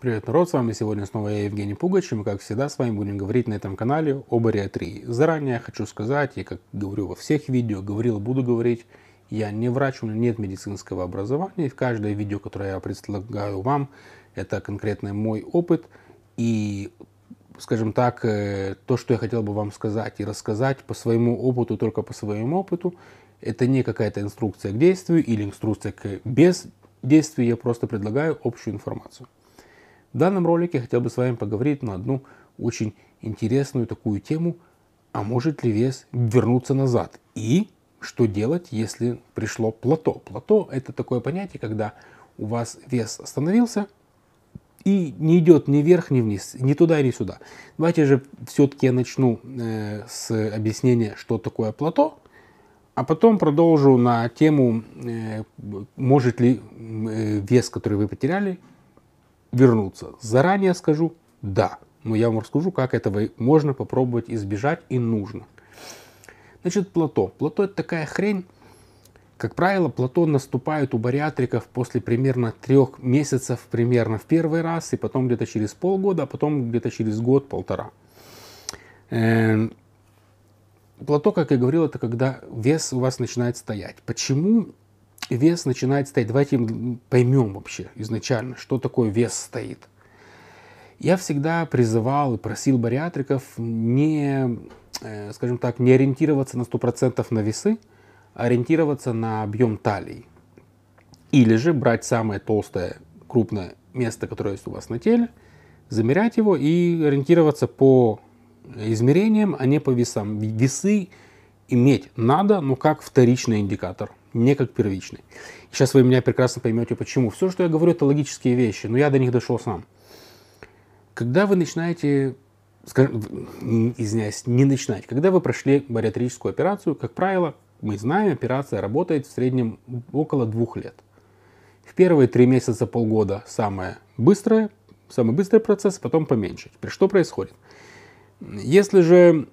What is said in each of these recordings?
Привет, народ, с вами сегодня снова я, Евгений Пугач, и мы, как всегда, с вами будем говорить на этом канале о бариатрии. Заранее хочу сказать, я как говорю во всех видео, говорил, буду говорить, я не врач, у меня нет медицинского образования, и в каждое видео, которое я предлагаю вам, это конкретно мой опыт, и, скажем так, э, то, что я хотел бы вам сказать и рассказать по своему опыту, только по своему опыту, это не какая-то инструкция к действию или инструкция к без действию, я просто предлагаю общую информацию. В данном ролике хотел бы с вами поговорить на одну очень интересную такую тему, а может ли вес вернуться назад и что делать, если пришло плато. Плато – это такое понятие, когда у вас вес остановился и не идет ни вверх, ни вниз, ни туда, ни сюда. Давайте же все-таки я начну э, с объяснения, что такое плато, а потом продолжу на тему, э, может ли э, вес, который вы потеряли, вернуться? Заранее скажу «да», но я вам расскажу, как этого можно попробовать избежать и нужно. Значит, плато. Плато это такая хрень, как правило, плато наступает у бариатриков после примерно трех месяцев, примерно в первый раз, и потом где-то через полгода, а потом где-то через год-полтора. Эм, плато, как я говорил, это когда вес у вас начинает стоять. Почему вес начинает стоять. Давайте поймем вообще изначально, что такое вес стоит. Я всегда призывал и просил бариатриков не, э, скажем так, не ориентироваться на 100% на весы, а ориентироваться на объем талии. Или же брать самое толстое, крупное место, которое есть у вас на теле, замерять его и ориентироваться по измерениям, а не по весам. Весы иметь надо, но как вторичный индикатор не как первичный. Сейчас вы меня прекрасно поймете, почему. Все, что я говорю, это логические вещи, но я до них дошел сам. Когда вы начинаете, скажем, извиняюсь, не начинать, когда вы прошли бариатрическую операцию, как правило, мы знаем, операция работает в среднем около двух лет. В первые три месяца, полгода самое быстрое, самый быстрый процесс, потом поменьше. Теперь что происходит? Если же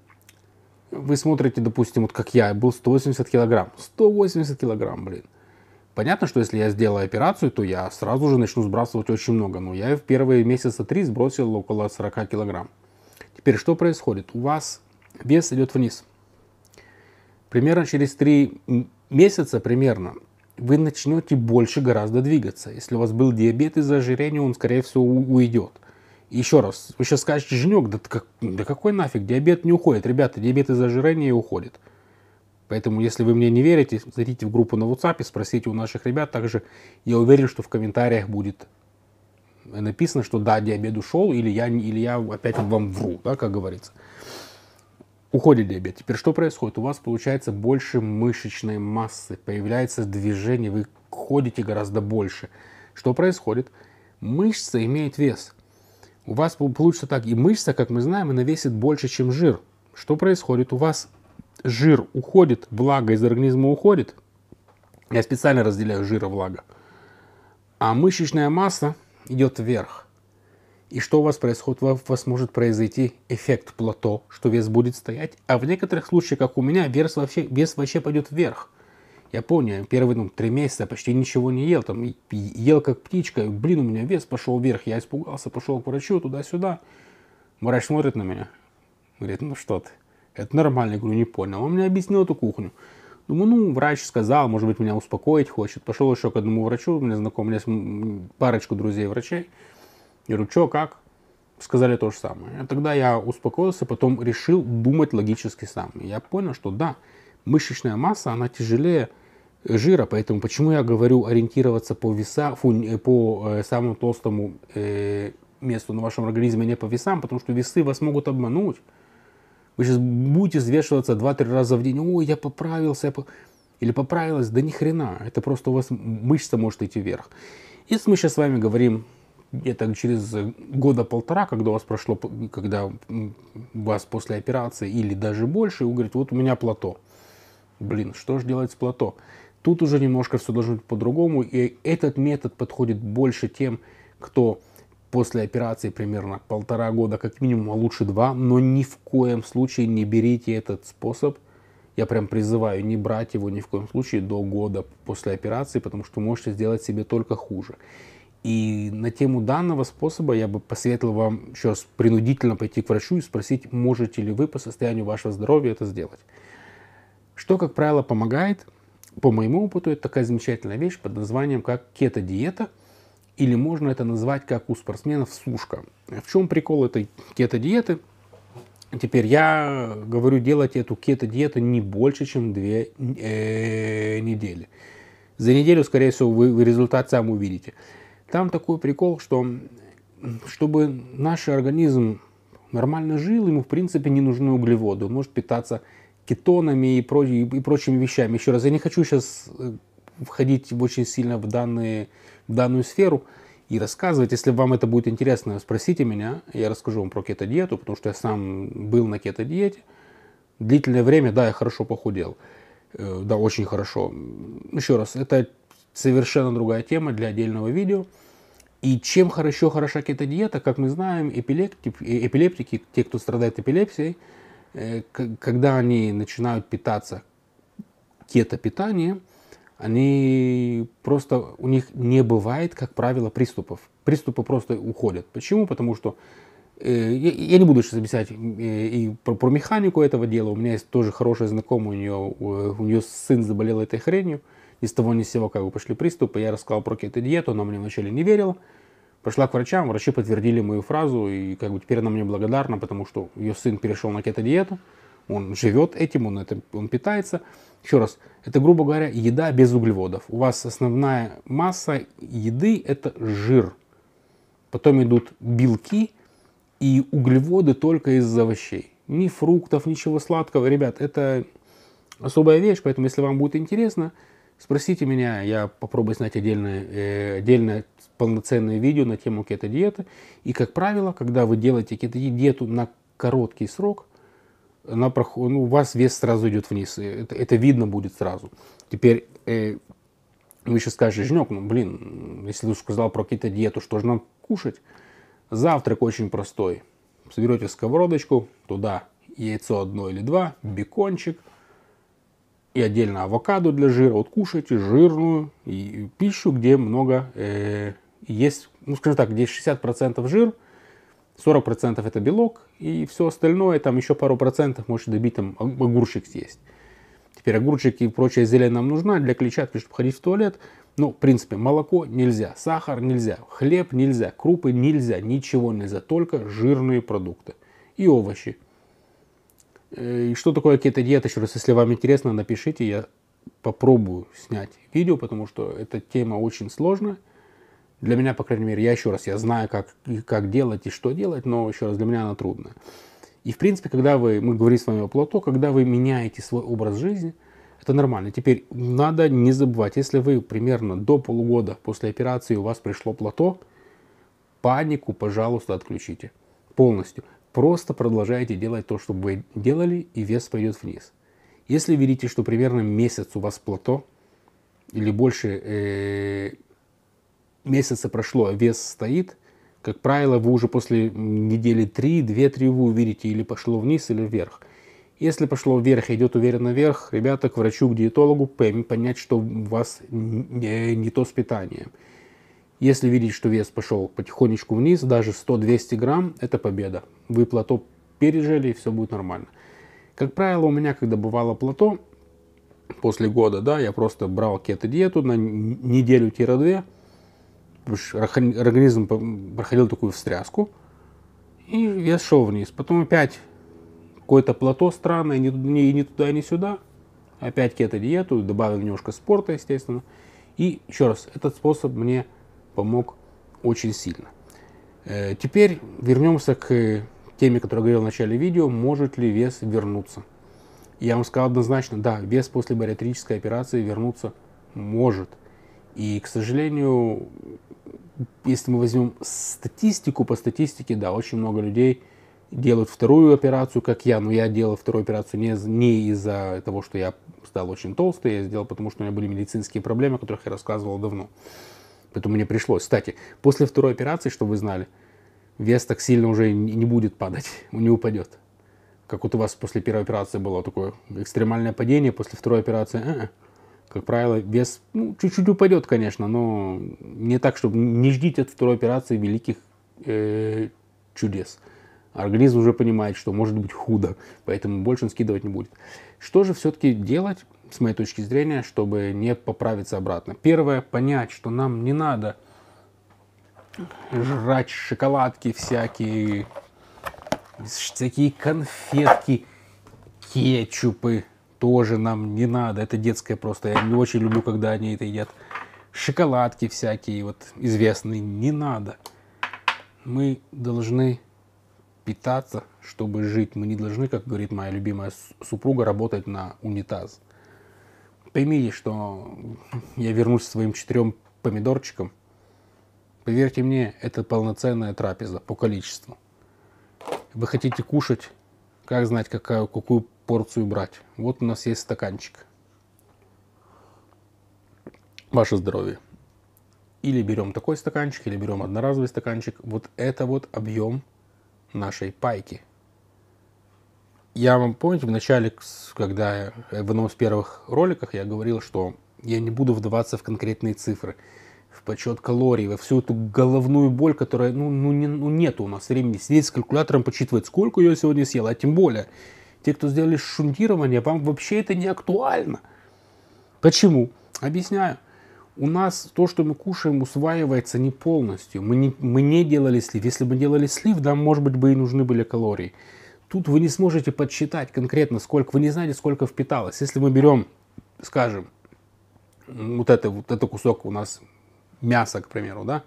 вы смотрите, допустим, вот как я, был 180 килограмм. 180 килограмм, блин. Понятно, что если я сделаю операцию, то я сразу же начну сбрасывать очень много. Но я в первые месяца три сбросил около 40 килограмм. Теперь что происходит? У вас вес идет вниз. Примерно через три месяца примерно вы начнете больше гораздо двигаться. Если у вас был диабет из-за ожирения, он, скорее всего, уйдет еще раз, вы сейчас скажете, Женек, да, как, да какой нафиг, диабет не уходит. Ребята, диабет из ожирения уходит. Поэтому, если вы мне не верите, зайдите в группу на WhatsApp и спросите у наших ребят. Также я уверен, что в комментариях будет написано, что да, диабет ушел, или я, или я опять вам вру, да, как говорится. Уходит диабет. Теперь что происходит? У вас получается больше мышечной массы, появляется движение, вы ходите гораздо больше. Что происходит? Мышцы имеют вес у вас получится так. И мышца, как мы знаем, она весит больше, чем жир. Что происходит? У вас жир уходит, влага из организма уходит. Я специально разделяю жир и влага. А мышечная масса идет вверх. И что у вас происходит? У вас может произойти эффект плато, что вес будет стоять. А в некоторых случаях, как у меня, вес вообще, вес вообще пойдет вверх. Я помню, первые ну, три месяца почти ничего не ел, там ел как птичка, блин, у меня вес пошел вверх, я испугался, пошел к врачу туда-сюда. Врач смотрит на меня, говорит, ну что ты, это нормально, я говорю, не понял, он мне объяснил эту кухню. Думаю, ну, врач сказал, может быть, меня успокоить хочет. Пошел еще к одному врачу, у меня знакомы, у меня парочку друзей врачей. Я говорю, что, как? Сказали то же самое. А тогда я успокоился, потом решил думать логически сам. я понял, что да, мышечная масса, она тяжелее жира. Поэтому почему я говорю ориентироваться по веса, фу, по э, самому толстому э, месту на вашем организме, а не по весам, потому что весы вас могут обмануть. Вы сейчас будете взвешиваться 2-3 раза в день. Ой, я поправился. Я по... Или поправилась. Да ни хрена. Это просто у вас мышца может идти вверх. Если мы сейчас с вами говорим это через года полтора, когда у вас прошло, когда у вас после операции или даже больше, вы говорите, вот у меня плато. Блин, что же делать с плато? Тут уже немножко все должно быть по-другому, и этот метод подходит больше тем, кто после операции примерно полтора года, как минимум, а лучше два, но ни в коем случае не берите этот способ. Я прям призываю не брать его ни в коем случае до года после операции, потому что можете сделать себе только хуже. И на тему данного способа я бы посоветовал вам еще раз принудительно пойти к врачу и спросить, можете ли вы по состоянию вашего здоровья это сделать. Что, как правило, помогает – по моему опыту, это такая замечательная вещь под названием как кето-диета, или можно это назвать как у спортсменов сушка. В чем прикол этой кето-диеты? Теперь я говорю делать эту кето-диету не больше, чем две э, недели. За неделю, скорее всего, вы, вы результат сам увидите. Там такой прикол, что чтобы наш организм нормально жил, ему, в принципе, не нужны углеводы. Он может питаться кетонами и, проч и прочими вещами. Еще раз, я не хочу сейчас э, входить очень сильно в, данные, в данную сферу и рассказывать. Если вам это будет интересно, спросите меня, я расскажу вам про кето-диету, потому что я сам был на кето-диете. Длительное время, да, я хорошо похудел. Э, да, очень хорошо. Еще раз, это совершенно другая тема для отдельного видео. И чем хорошо хороша кето-диета, как мы знаем, эпилептики, э, эпилептики, те, кто страдает эпилепсией, Э, когда они начинают питаться кето-питанием, они просто, у них не бывает, как правило, приступов. Приступы просто уходят. Почему? Потому что э, я не буду сейчас объяснять э, и про, про механику этого дела. У меня есть тоже хорошая знакомая, у нее, у нее сын заболел этой хренью. Ни с того ни с сего как бы пошли приступы. Я рассказал про диету, она мне вначале не верила. Пошла к врачам, врачи подтвердили мою фразу, и как бы теперь она мне благодарна, потому что ее сын перешел на кето-диету, он живет этим, он, это, он питается. Еще раз, это, грубо говоря, еда без углеводов. У вас основная масса еды – это жир. Потом идут белки и углеводы только из овощей. Ни фруктов, ничего сладкого. Ребят, это особая вещь, поэтому если вам будет интересно – Спросите меня, я попробую снять отдельное, э, отдельное полноценное видео на тему кето-диеты. И, как правило, когда вы делаете кето-диету на короткий срок, она, ну, у вас вес сразу идет вниз. Это, это видно будет сразу. Теперь э, вы еще скажете, Женек, ну, блин, если ты сказал про кето-диету, что же нам кушать? Завтрак очень простой. Соберете сковородочку, туда яйцо одно или два, бекончик – и отдельно авокадо для жира. Вот кушайте жирную пищу, где много э, есть, ну скажем так, где 60% жир, 40% это белок и все остальное, там еще пару процентов можете добить, там огурчик съесть. Теперь огурчики и прочая зелень нам нужна для клетчатки, чтобы ходить в туалет. Ну, в принципе, молоко нельзя, сахар нельзя, хлеб нельзя, крупы нельзя, ничего нельзя, только жирные продукты и овощи. Э, и что такое кето-диета, еще раз, если вам интересно, напишите, я попробую снять видео, потому что эта тема очень сложная. Для меня, по крайней мере, я еще раз, я знаю, как, как делать и что делать, но еще раз, для меня она трудная. И, в принципе, когда вы, мы говорим с вами о плато, когда вы меняете свой образ жизни, это нормально. Теперь надо не забывать, если вы примерно до полугода после операции у вас пришло плато, панику, пожалуйста, отключите полностью. Просто продолжайте делать то, что вы делали, и вес пойдет вниз. Если видите, что примерно месяц у вас плато, или больше э, месяца прошло, а вес стоит, как правило, вы уже после недели 3, 2-3 вы увидите, или пошло вниз, или вверх. Если пошло вверх, идет уверенно вверх, ребята, к врачу, к диетологу, понять, что у вас не, э, не то с питанием. Если видеть, что вес пошел потихонечку вниз, даже 100-200 грамм – это победа. Вы плато пережили, и все будет нормально. Как правило, у меня, когда бывало плато, после года, да, я просто брал кето-диету на неделю-две, организм проходил такую встряску, и вес шел вниз. Потом опять какое-то плато странное, не, не, ни туда, ни сюда. Опять кето-диету, добавил немножко спорта, естественно. И еще раз, этот способ мне помог очень сильно. Э, теперь вернемся к теме, которую я говорил в начале видео, может ли вес вернуться. Я вам сказал однозначно, да, вес после бариатрической операции вернуться может. И, к сожалению, если мы возьмем статистику, по статистике, да, очень много людей делают вторую операцию, как я, но я делал вторую операцию не, не из-за того, что я стал очень толстый, я сделал, потому что у меня были медицинские проблемы, о которых я рассказывал давно. Поэтому мне пришлось. Кстати, после второй операции, чтобы вы знали, вес так сильно уже не будет падать, он не упадет. Как вот у вас после первой операции было такое экстремальное падение, после второй операции, э-э. как правило, вес ну, чуть-чуть упадет, конечно, но не так, чтобы не ждите от второй операции великих э, чудес. Организм уже понимает, что может быть худо, поэтому больше он скидывать не будет. Что же все-таки делать с моей точки зрения, чтобы не поправиться обратно. Первое, понять, что нам не надо жрать шоколадки всякие, всякие конфетки, кетчупы тоже нам не надо. Это детское просто. Я не очень люблю, когда они это едят. Шоколадки всякие, вот известные, не надо. Мы должны питаться, чтобы жить. Мы не должны, как говорит моя любимая супруга, работать на унитаз пойми, что я вернусь к своим четырем помидорчикам. Поверьте мне, это полноценная трапеза по количеству. Вы хотите кушать, как знать, какую, какую порцию брать. Вот у нас есть стаканчик. Ваше здоровье. Или берем такой стаканчик, или берем одноразовый стаканчик. Вот это вот объем нашей пайки – я вам помните, в начале, когда в одном из первых роликах я говорил, что я не буду вдаваться в конкретные цифры, в подсчет калорий, во всю эту головную боль, которая, ну, ну, не, ну нету у нас времени сидеть с калькулятором, подсчитывать, сколько я сегодня съел, а тем более, те, кто сделали шунтирование, вам вообще это не актуально. Почему? Объясняю. У нас то, что мы кушаем, усваивается не полностью. Мы не, мы не делали слив. Если бы делали слив, да, может быть, бы и нужны были калории. Тут вы не сможете подсчитать конкретно, сколько, вы не знаете, сколько впиталось. Если мы берем, скажем, вот это, вот это кусок у нас мяса, к примеру, да,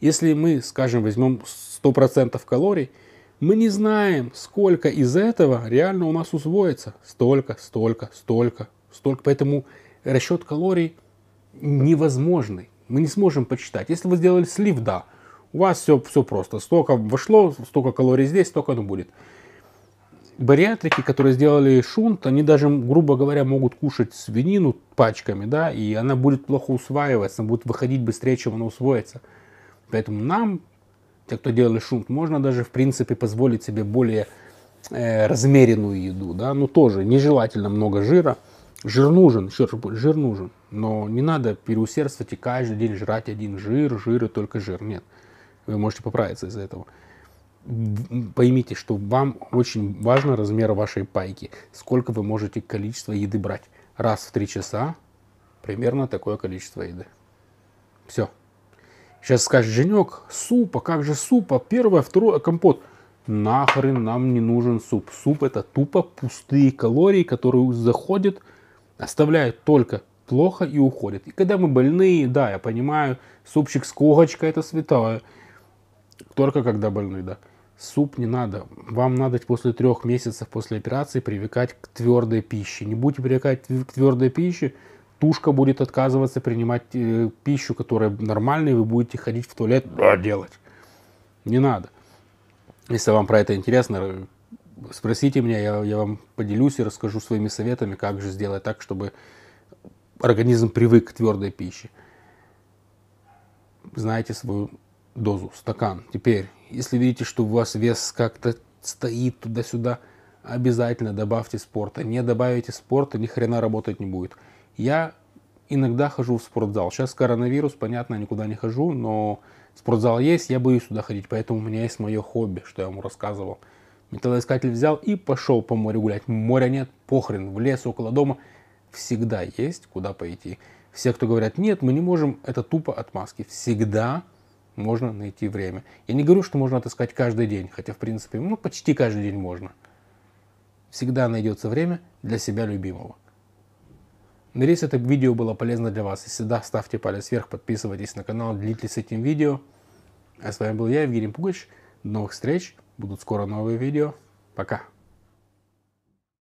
если мы, скажем, возьмем 100% калорий, мы не знаем, сколько из этого реально у нас усвоится. Столько, столько, столько, столько. Поэтому расчет калорий невозможный. Мы не сможем посчитать. Если вы сделали слив, да, у вас все, все просто. Столько вошло, столько калорий здесь, столько оно будет бариатрики, которые сделали шунт, они даже, грубо говоря, могут кушать свинину пачками, да, и она будет плохо усваиваться, она будет выходить быстрее, чем она усвоится. Поэтому нам, те, кто делали шунт, можно даже, в принципе, позволить себе более э, размеренную еду, да, но тоже нежелательно много жира. Жир нужен, жир, жир нужен, но не надо переусердствовать и каждый день жрать один жир, жир и только жир, нет. Вы можете поправиться из-за этого поймите, что вам очень важно размер вашей пайки, сколько вы можете количество еды брать. Раз в три часа примерно такое количество еды. Все. Сейчас скажешь, Женек, супа, как же супа? Первое, второе, а компот. Нахрен нам не нужен суп. Суп это тупо пустые калории, которые заходят, оставляют только плохо и уходят. И когда мы больные, да, я понимаю, супчик с когочкой это святое. Только когда больной да. Суп не надо. Вам надо после трех месяцев после операции привыкать к твердой пище. Не будете привыкать к твердой пище, тушка будет отказываться принимать э, пищу, которая нормальная, и вы будете ходить в туалет да, делать. Не надо. Если вам про это интересно, спросите меня, я, я вам поделюсь и расскажу своими советами, как же сделать так, чтобы организм привык к твердой пище. Знаете свою дозу, стакан. Теперь, если видите, что у вас вес как-то стоит туда-сюда, обязательно добавьте спорта. Не добавите спорта, ни хрена работать не будет. Я иногда хожу в спортзал. Сейчас коронавирус, понятно, никуда не хожу, но спортзал есть, я боюсь туда ходить, поэтому у меня есть мое хобби, что я вам рассказывал. Металлоискатель взял и пошел по морю гулять. Моря нет, похрен, в лес около дома всегда есть куда пойти. Все, кто говорят, нет, мы не можем, это тупо отмазки. Всегда можно найти время. Я не говорю, что можно отыскать каждый день, хотя, в принципе, ну, почти каждый день можно. Всегда найдется время для себя любимого. Надеюсь, это видео было полезно для вас. Если да, ставьте палец вверх, подписывайтесь на канал, делитесь этим видео. А с вами был я, Евгений Пугач. До новых встреч. Будут скоро новые видео. Пока.